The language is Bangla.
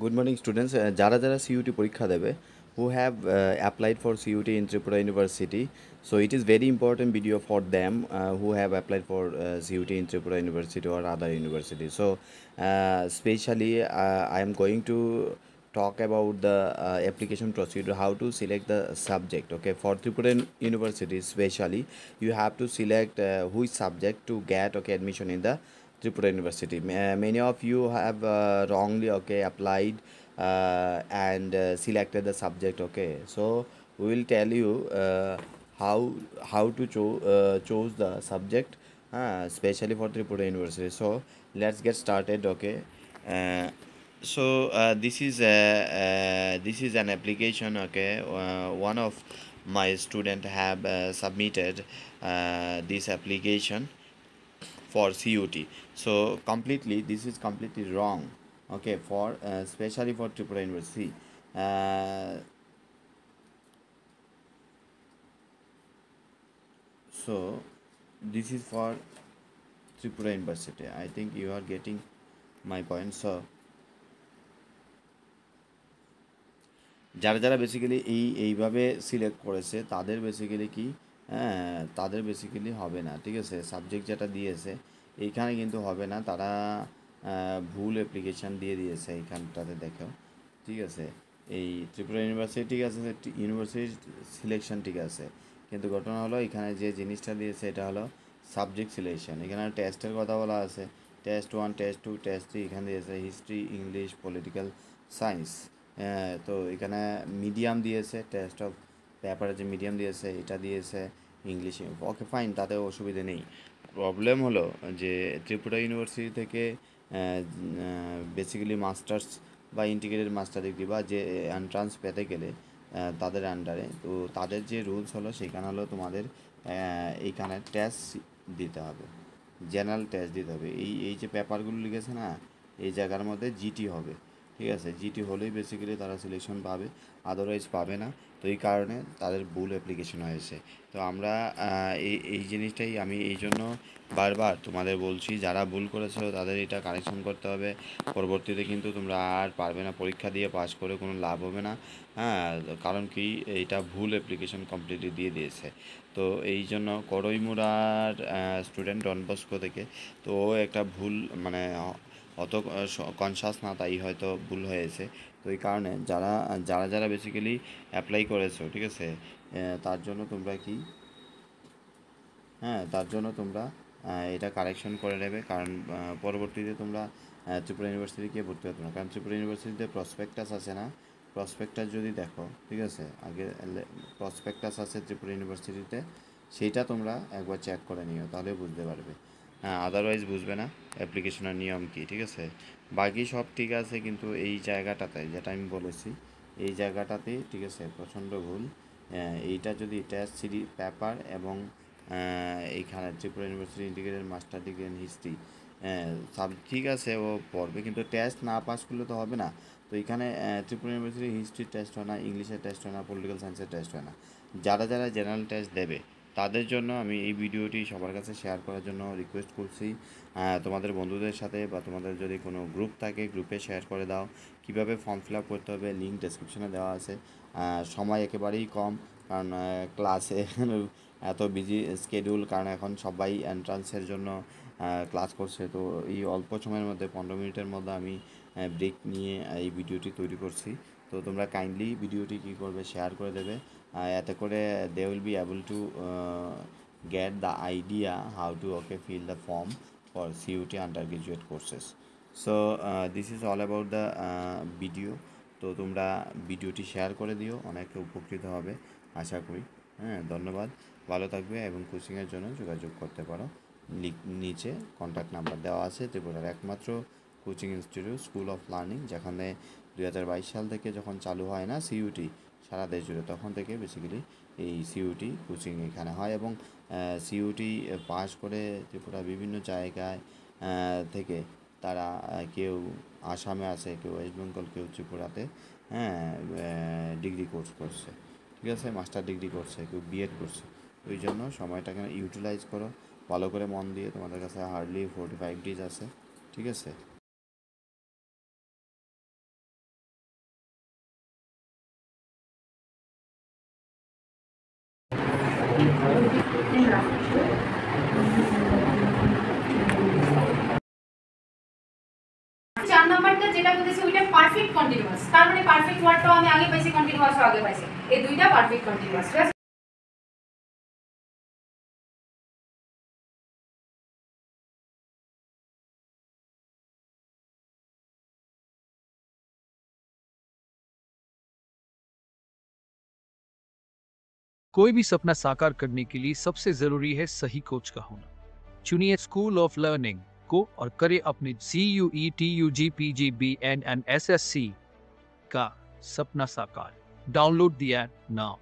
গুড মর্নিং স্টুডেন্টস যারা যারা সিইউটি পরীক্ষা দেবে who have uh, applied for CUT in Tripura University. So it is very important video for them uh, who have applied for uh, CUT in Tripura University or other university. So uh, especially uh, I am going to talk about the uh, application procedure how to select the subject okay for Tripura University especially you have to select uh, which subject to get okay admission in the Tripura University. Many of you have uh, wrongly okay applied uh, and uh, selected the subject. Okay, so we will tell you uh, how how to cho uh, choose the subject, uh, especially for Tripura University. So let's get started. Okay. so this is a this is an application okay one of my student have submitted this application for CUT. So completely this is completely wrong okay for uh, especially for Tripura University. Uh, so this is for Tripura University. I think you are getting my point so যারা যারা বেসিক্যালি এই এইভাবে সিলেক্ট করেছে তাদের বেসিক্যালি কি হ্যাঁ তাদের বেসিক্যালি হবে না ঠিক আছে সাবজেক্ট যেটা দিয়েছে এইখানে কিন্তু হবে না তারা ভুল অ্যাপ্লিকেশান দিয়ে দিয়েছে এইখানটাতে দেখেও ঠিক আছে এই ত্রিপুরা ইউনিভার্সিটি ঠিক আছে ইউনিভার্সিটি সিলেকশন ঠিক আছে কিন্তু ঘটনা হলো এখানে যে জিনিসটা দিয়েছে এটা হলো সাবজেক্ট সিলেকশন এখানে টেস্টের কথা বলা আছে test one test two test three এখানে দিয়েছে হিস্ট্রি ইংলিশ পলিটিক্যাল সায়েন্স তো এখানে মিডিয়াম দিয়েছে টেস্ট অফ পেপারে যে মিডিয়াম দিয়েছে এটা দিয়েছে ইংলিশে ওকে ফাইন তাতে অসুবিধে নেই প্রবলেম হলো যে ত্রিপুরা ইউনিভার্সিটি থেকে বেসিক্যালি মাস্টার্স বা ইন্টিগ্রেটেড মাস্টার ডিগ্রি বা যে এন্ট্রান্স পেতে গেলে তাদের আন্ডারে তো তাদের যে রুলস হলো সেখানে হলো তোমাদের এইখানে টেস্ট দিতে হবে জেনারেল টেস্ট দিতে হবে এই এই যে পেপারগুলো লিখেছে না এই জায়গার মধ্যে জিটি হবে ঠিক আছে জিটি হলেই বেসিক্যালি তারা সিলেকশন পাবে আদারওয়াইজ পাবে না তো এই কারণে তাদের ভুল অ্যাপ্লিকেশন হয়েছে তো আমরা এই এই জিনিসটাই আমি এই জন্য বারবার তোমাদের বলছি যারা ভুল করেছো তাদের এটা কারেকশন করতে হবে পরবর্তীতে কিন্তু তোমরা আর পারবে না পরীক্ষা দিয়ে পাস করে কোনো লাভ হবে না হ্যাঁ কারণ কি এটা ভুল অ্যাপ্লিকেশন কমপ্লিটলি দিয়ে দিয়েছে তো এই জন্য করইমুরার স্টুডেন্ট ডনবস্কো থেকে তো একটা ভুল মানে অত কনসাস না তাই হয়তো ভুল হয়েছে তো এই কারণে যারা যারা যারা বেসিক্যালি অ্যাপ্লাই করেছো ঠিক আছে তার জন্য তোমরা কি হ্যাঁ তার জন্য তোমরা এটা কারেকশন করে নেবে কারণ পরবর্তীতে তোমরা ত্রিপুরা ইউনিভার্সিটি গিয়ে ভর্তি হতো না কারণ ত্রিপুরা ইউনিভার্সিটিতে প্রসপেক্টাস আছে না প্রসপেক্টাস যদি দেখো ঠিক আছে আগে প্রসপেক্টাস আছে ত্রিপুরা ইউনিভার্সিটিতে সেইটা তোমরা একবার চেক করে নিও তাহলে বুঝতে পারবে আদারওয়াইজ হ্যাঁ, বুঝবে না অ্যাপ্লিকেশনের নিয়ম কি ঠিক আছে বাকি সব ঠিক আছে কিন্তু এই জায়গাটাতে যেটা আমি বলেছি এই জায়গাটাতে ঠিক আছে প্রচণ্ড ভুল এইটা যদি এটা সিডি পেপার এবং এইখানে Tripura university integrated master degree in history সাব ঠিক আছে ও পড়বে কিন্তু টেস্ট না পাস করলে তো হবে না তো এখানে ত্রিপুরা ইউনিভার্সিটির হিস্ট্রি টেস্ট হয় না ইংলিশের টেস্ট হয় না পলিটিক্যাল সায়েন্সের টেস্ট হয় না যারা যারা জেনারেল টেস্ট দেবে তাদের জন্য আমি এই ভিডিওটি সবার কাছে শেয়ার করার জন্য রিকোয়েস্ট করছি তোমাদের বন্ধুদের সাথে বা তোমাদের যদি কোনো গ্রুপ থাকে গ্রুপে শেয়ার করে দাও কিভাবে ফর্ম ফিল আপ করতে হবে লিঙ্ক ডেসক্রিপশানে দেওয়া আছে সময় একেবারেই কম কারণ ক্লাসে এত বিজি স্কেডিউল কারণ এখন সবাই এন্ট্রান্সের জন্য ক্লাস করছে তো এই অল্প সময়ের মধ্যে পনেরো মিনিটের মধ্যে আমি ব্রেক নিয়ে এই ভিডিওটি তৈরি করছি তো তোমরা কাইন্ডলি ভিডিওটি কী করবে শেয়ার করে দেবে এতে করে they will be able to get the idea how to okay fill the form for CUT undergraduate courses courses so this is all about the video তো তোমরা ভিডিওটি শেয়ার করে দিও অনেকে উপকৃত হবে আশা করি হ্যাঁ ধন্যবাদ ভালো থাকবে এবং কোচিংয়ের জন্য যোগাযোগ করতে পারো নিচে কন্ট্যাক্ট নাম্বার দেওয়া আছে ত্রিপুরার একমাত্র coaching institute school of learning যেখানে দুই সাল থেকে যখন চালু হয় না সিইউটি সারা দেশ জুড়ে তখন থেকে বেসিক্যালি এই সিইউটি কোচিং এখানে হয় এবং সিইউটি পাস করে ত্রিপুরা বিভিন্ন জায়গায় থেকে তারা কেউ আসামে আছে কেউ ওয়েস্ট বেঙ্গল কেউ ত্রিপুরাতে হ্যাঁ ডিগ্রি কোর্স করছে ঠিক আছে মাস্টার ডিগ্রি করছে কেউ বিএড করছে ওই জন্য সময়টাকে ইউটিলাইজ করো ভালো করে মন দিয়ে তোমাদের কাছে হার্ডলি ফোর্টি ফাইভ ডিজ আছে ঠিক আছে চার নাম্বারটা যেটা বলেছি ওইটা পারফেক্ট কন্টিনিউয়াস তার মানে পারফেক্ট ওয়ার্ডটাও আমি আগে পাইছি কন্টিনিউয়াসও আগে পাইছি এই দুইটা পারফেক্ট কন্টিনিউয়াস ঠিক कोई भी सपना साकार करने के लिए सबसे जरूरी है सही कोच का होना चुनिए स्कूल ऑफ लर्निंग को और करे अपने C U T U G P G B N N S S C का सपना साकार डाउनलोड दिया नाउ